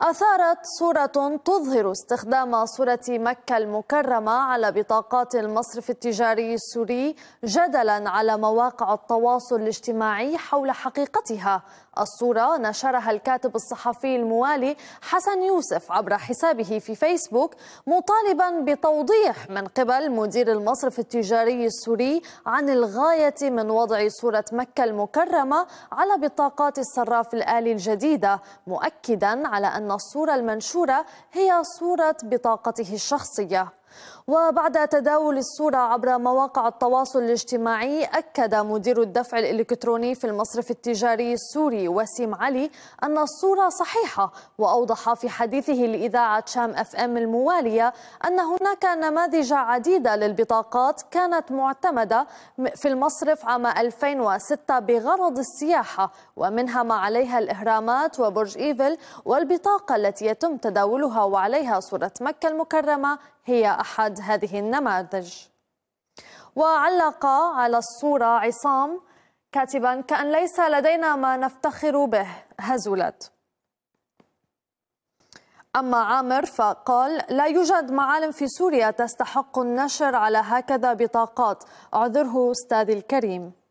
أثارت صورة تظهر استخدام صورة مكة المكرمة على بطاقات المصرف التجاري السوري جدلا على مواقع التواصل الاجتماعي حول حقيقتها الصورة نشرها الكاتب الصحفي الموالي حسن يوسف عبر حسابه في فيسبوك مطالبا بتوضيح من قبل مدير المصرف التجاري السوري عن الغاية من وضع صورة مكة المكرمة على بطاقات الصراف الآلي الجديدة مؤكدا على أن أن الصورة المنشورة هي صورة بطاقته الشخصية وبعد تداول الصورة عبر مواقع التواصل الاجتماعي أكد مدير الدفع الإلكتروني في المصرف التجاري السوري وسيم علي أن الصورة صحيحة وأوضح في حديثه لإذاعة شام أف أم الموالية أن هناك نماذج عديدة للبطاقات كانت معتمدة في المصرف عام 2006 بغرض السياحة ومنها ما عليها الإهرامات وبرج إيفل والبطاقة التي يتم تداولها وعليها صورة مكة المكرمة هي أحد هذه النماذج وعلق على الصورة عصام كاتبا كأن ليس لدينا ما نفتخر به هزولت أما عامر فقال لا يوجد معالم في سوريا تستحق النشر على هكذا بطاقات اعذره أستاذ الكريم